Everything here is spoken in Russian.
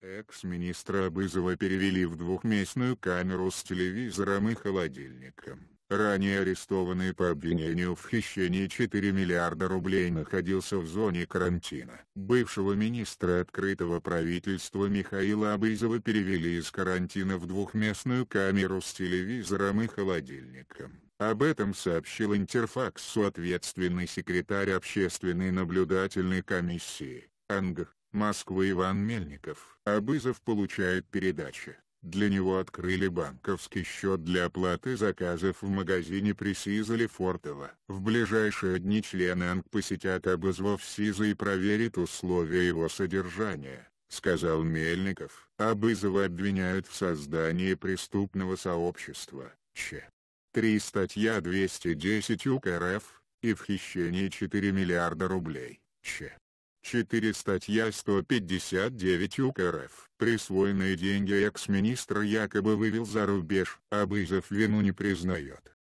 Экс-министра Абызова перевели в двухместную камеру с телевизором и холодильником. Ранее арестованный по обвинению в хищении 4 миллиарда рублей находился в зоне карантина. Бывшего министра открытого правительства Михаила Абызова перевели из карантина в двухместную камеру с телевизором и холодильником. Об этом сообщил Интерфаксу ответственный секретарь общественной наблюдательной комиссии, АНГ, Москва Иван Мельников. Абызов получает передачи. Для него открыли банковский счет для оплаты заказов в магазине Пресиза Лефортова. В ближайшие дни члены АНК посетят Абызова в СИЗа и проверят условия его содержания, сказал Мельников. Абызова обвиняют в создании преступного сообщества, Ч. 3 статья 210 УК РФ, и в хищении 4 миллиарда рублей, Ч. 4 статья 159 УК РФ. Присвоенные деньги экс-министр якобы вывел за рубеж, а Бызов вину не признает.